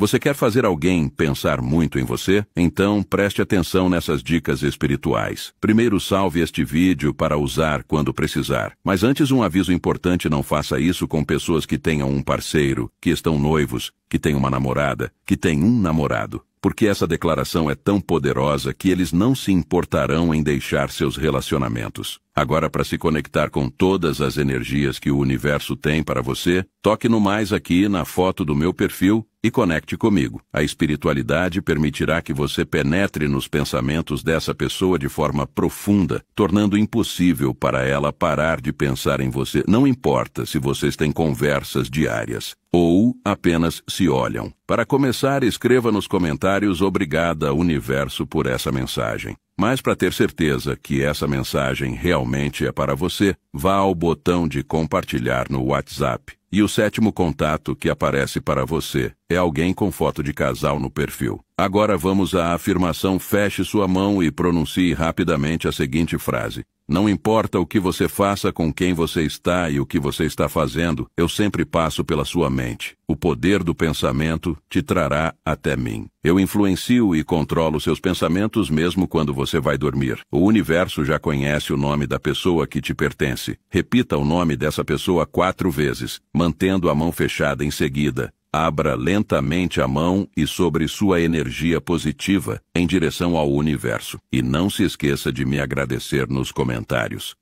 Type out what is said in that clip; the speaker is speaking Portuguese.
Você quer fazer alguém pensar muito em você? Então preste atenção nessas dicas espirituais. Primeiro, salve este vídeo para usar quando precisar. Mas antes, um aviso importante: não faça isso com pessoas que tenham um parceiro, que estão noivos, que têm uma namorada, que têm um namorado. Porque essa declaração é tão poderosa que eles não se importarão em deixar seus relacionamentos. Agora, para se conectar com todas as energias que o universo tem para você, toque no mais aqui na foto do meu perfil e conecte comigo. A espiritualidade permitirá que você penetre nos pensamentos dessa pessoa de forma profunda, tornando impossível para ela parar de pensar em você. Não importa se vocês têm conversas diárias ou apenas se olham. Para começar, escreva nos comentários Obrigada, Universo, por essa mensagem. Mas para ter certeza que essa mensagem realmente é para você, vá ao botão de compartilhar no WhatsApp. E o sétimo contato que aparece para você é alguém com foto de casal no perfil. Agora vamos à afirmação: feche sua mão e pronuncie rapidamente a seguinte frase. Não importa o que você faça com quem você está e o que você está fazendo, eu sempre passo pela sua mente. O poder do pensamento te trará até mim. Eu influencio e controlo seus pensamentos mesmo quando você vai dormir. O universo já conhece o nome da pessoa que te pertence. Repita o nome dessa pessoa quatro vezes, mantendo a mão fechada em seguida. Abra lentamente a mão e sobre sua energia positiva em direção ao universo. E não se esqueça de me agradecer nos comentários.